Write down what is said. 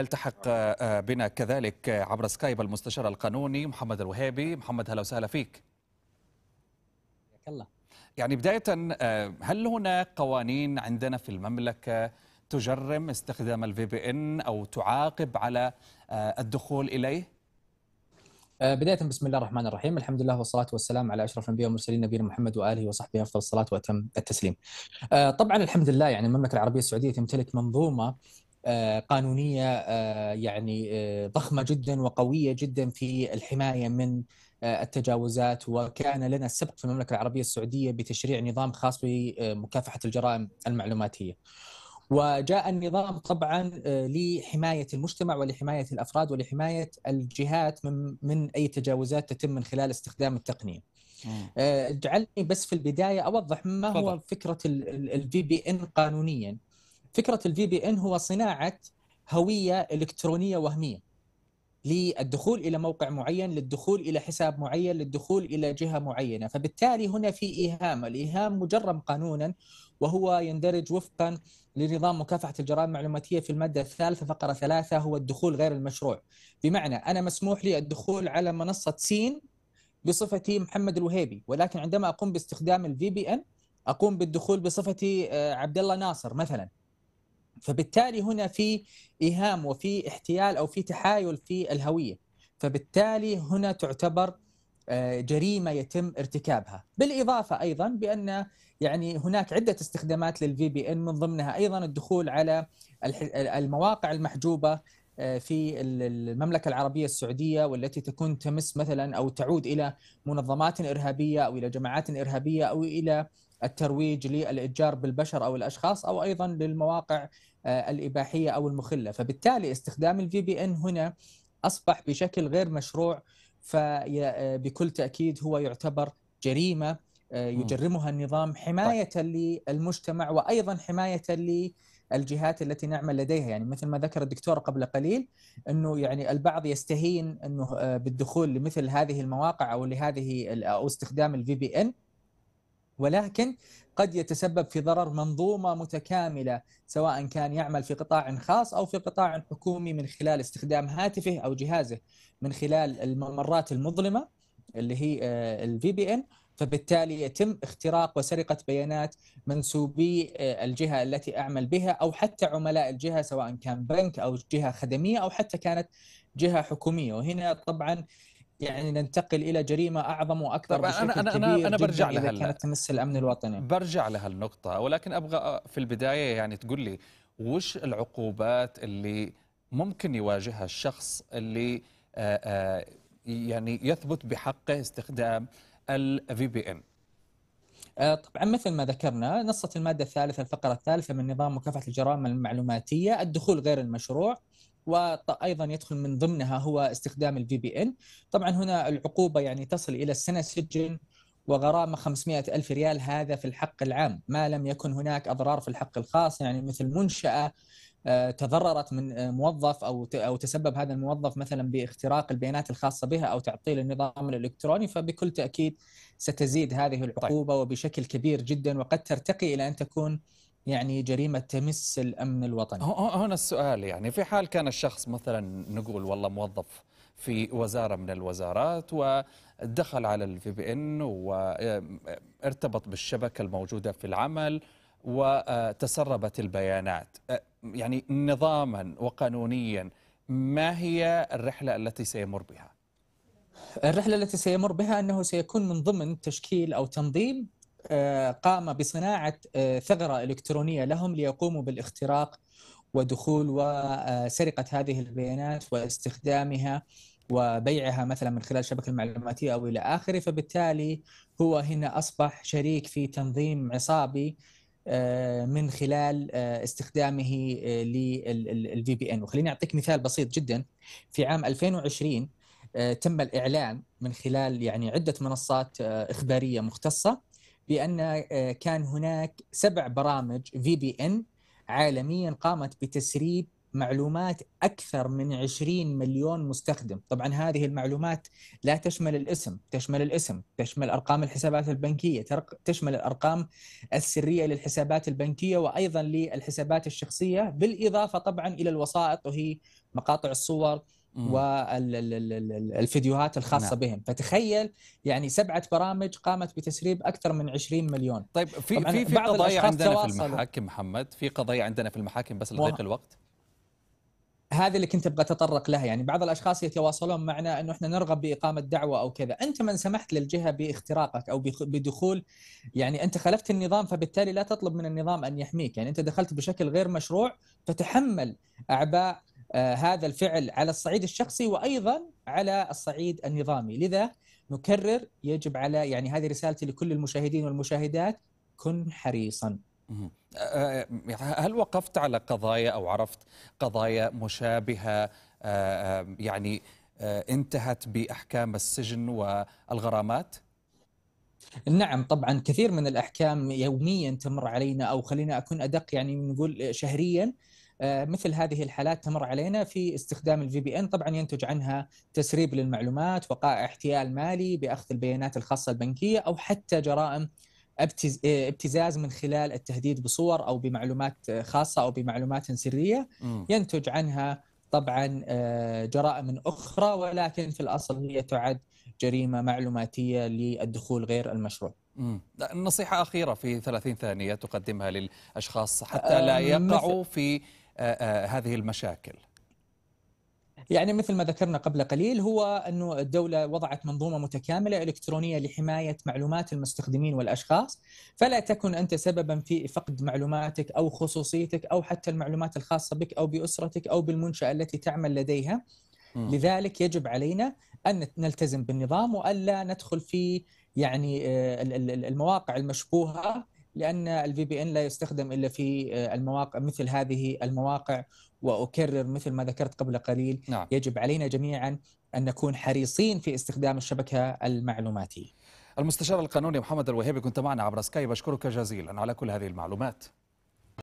التحق آه، آه، بنا كذلك آه، عبر سكايب المستشار القانوني محمد الوهابي محمد هلا وسهلا فيك الله يعني بداية هل هناك قوانين عندنا في المملكة تجرم استخدام الفي بي ان او تعاقب على الدخول اليه؟ بداية بسم الله الرحمن الرحيم، الحمد لله والصلاة والسلام على أشرف الأنبياء والمرسلين نبينا محمد وآله وصحبه أفضل الصلاة وأتم التسليم. طبعا الحمد لله يعني المملكة العربية السعودية تمتلك منظومة آه، قانونيه آه، يعني آه، ضخمه جدا وقويه جدا في الحمايه من التجاوزات وكان لنا السبق في المملكه العربيه السعوديه بتشريع نظام خاص بمكافحه الجرائم المعلوماتيه. وجاء النظام طبعا لحمايه المجتمع ولحمايه الافراد ولحمايه الجهات من من اي تجاوزات تتم من خلال استخدام التقنيه. اجعلني بس في البدايه اوضح ما هو فكره الفي بي ان قانونيا فكره الفي بي ان هو صناعه هويه الكترونيه وهميه للدخول الى موقع معين، للدخول الى حساب معين، للدخول الى جهه معينه، فبالتالي هنا في ايهام، الايهام مجرم قانونا وهو يندرج وفقا لنظام مكافحه الجرائم المعلوماتيه في الماده الثالثه فقره ثلاثه هو الدخول غير المشروع، بمعنى انا مسموح لي الدخول على منصه سين بصفتي محمد الوهيبي، ولكن عندما اقوم باستخدام الفي بي ان اقوم بالدخول بصفتي آه، عبد الله ناصر مثلا. فبالتالي هنا في ايهام وفي احتيال او في تحايل في الهويه فبالتالي هنا تعتبر آه، جريمه يتم ارتكابها بالاضافه ايضا بان يعني هناك عده استخدامات للفي بي ان من ضمنها ايضا الدخول على المواقع المحجوبه آه، في المملكه العربيه السعوديه والتي تكون تمس مثلا او تعود الى منظمات ارهابيه او الى جماعات ارهابيه او الى الترويج للاتجار بالبشر او الاشخاص او ايضا للمواقع آه، الاباحيه او المخله، فبالتالي استخدام الفي بي ان هنا اصبح بشكل غير مشروع فبكل آه، تاكيد هو يعتبر جريمه يجرمها النظام طيب. حمايه للمجتمع وايضا حمايه الجهات التي نعمل لديها يعني مثل ما ذكر الدكتور قبل قليل انه يعني البعض يستهين انه آه، بالدخول لمثل هذه المواقع او لهذه او استخدام الفي بي ان ولكن قد يتسبب في ضرر منظومه متكامله سواء كان يعمل في قطاع خاص او في قطاع حكومي من خلال استخدام هاتفه او جهازه من خلال الممرات المظلمه اللي هي الفي بي ان فبالتالي يتم اختراق وسرقة بيانات منسوبي آه، الجهة التي أعمل بها أو حتى عملاء الجهة سواء كان بنك أو جهة خدمية أو حتى كانت جهة حكومية وهنا طبعا يعني ننتقل الى جريمه اعظم واكبر طبعا بشكل أنا أنا كبير انا برجع لها اذا كانت تمس الامن الوطني برجع لها النقطه ولكن ابغى في البدايه يعني تقول لي وش العقوبات اللي ممكن يواجهها الشخص اللي آه، آه، يعني يثبت بحقه استخدام الفي بي ان آه، طبعا مثل ما ذكرنا نصت الماده الثالثه الفقره الثالثه من نظام مكافحه الجرائم المعلوماتيه الدخول غير المشروع وايضا يدخل من ضمنها هو استخدام الفي بي ان طبعا هنا العقوبه يعني تصل الى السنه سجن وغرامة 500 ألف ريال هذا في الحق العام ما لم يكن هناك أضرار في الحق الخاص يعني مثل منشأة آه، تضررت من آه، موظف او او تسبب هذا الموظف مثلا باختراق البيانات الخاصه بها او تعطيل النظام الالكتروني فبكل تاكيد ستزيد هذه طيب. العقوبه وبشكل كبير جدا وقد ترتقي الى ان تكون يعني جريمة تمس الأمن الوطني هنا السؤال يعني في حال كان الشخص مثلا نقول والله موظف في وزارة من الوزارات ودخل على الفي بي ان وارتبط بالشبكة الموجودة في العمل وتسربت البيانات يعني نظاما وقانونيا ما هي الرحلة التي سيمر بها؟ الرحلة التي سيمر بها أنه سيكون من ضمن تشكيل أو تنظيم آه، قام بصناعة آه، ثغرة إلكترونية لهم ليقوموا بالاختراق ودخول وسرقة هذه البيانات واستخدامها وبيعها مثلا من خلال شبكة المعلوماتيه او الى اخره فبالتالي هو هنا اصبح شريك في تنظيم عصابي آه، من خلال آه، استخدامه للفي بي ان وخليني اعطيك مثال بسيط جدا في عام 2020 آه، تم الاعلان من خلال يعني عده منصات اخباريه مختصه بان كان هناك سبع برامج في بي ان عالميا قامت بتسريب معلومات أكثر من 20 مليون مستخدم طبعا هذه المعلومات لا تشمل الاسم تشمل الاسم تشمل أرقام الحسابات البنكية تشمل الأرقام السرية للحسابات البنكية وأيضا للحسابات الشخصية بالإضافة طبعا إلى الوسائط وهي مقاطع الصور والفيديوهات الخاصه نعم. بهم فتخيل يعني سبعه برامج قامت بتسريب اكثر من 20 مليون طيب في في في قضايا عندنا في المحاكم محمد في قضايا عندنا في المحاكم بس لضيق الوقت هذه اللي كنت ابغى اتطرق لها يعني بعض الاشخاص يتواصلون معنا انه احنا نرغب باقامه دعوه او كذا، انت من سمحت للجهه باختراقك او بدخول يعني انت خالفت النظام فبالتالي لا تطلب من النظام ان يحميك، يعني انت دخلت بشكل غير مشروع فتحمل اعباء آه، هذا الفعل على الصعيد الشخصي وايضا على الصعيد النظامي، لذا نكرر يجب على يعني هذه رسالتي لكل المشاهدين والمشاهدات كن حريصا أه، أه، هل وقفت على قضايا او عرفت قضايا مشابهه أه، يعني انتهت باحكام السجن والغرامات؟ نعم طبعا كثير من الاحكام يوميا تمر علينا او خلينا اكون ادق يعني نقول شهريا مثل هذه الحالات تمر علينا في استخدام الفي بي ان طبعا ينتج عنها تسريب للمعلومات وقائع احتيال مالي باخذ البيانات الخاصه البنكيه او حتى جرائم إيه، ابتزاز من خلال التهديد بصور او بمعلومات خاصه او بمعلومات سريه ينتج عنها طبعا آه، جرائم اخرى ولكن في الاصل هي تعد جريمه معلوماتيه للدخول غير المشروع. نصيحه اخيره في 30 ثانيه تقدمها للاشخاص حتى آه، لا يقعوا في آه، هذه المشاكل. يعني مثل ما ذكرنا قبل قليل هو أنه الدولة وضعت منظومة متكاملة إلكترونية لحماية معلومات المستخدمين والأشخاص فلا تكن أنت سببا في فقد معلوماتك أو خصوصيتك أو حتى المعلومات الخاصة بك أو بأسرتك أو بالمنشأة التي تعمل لديها م. لذلك يجب علينا أن نلتزم بالنظام وألا ندخل في يعني آه، المواقع المشبوهة لان الفي بي ان لا يستخدم الا في آه، المواقع مثل هذه المواقع واكرر مثل ما ذكرت قبل قليل نعم. يجب علينا جميعا ان نكون حريصين في استخدام الشبكه المعلوماتيه. المستشار القانوني محمد الوهيبي كنت معنا عبر سكايب اشكرك جزيلا على كل هذه المعلومات.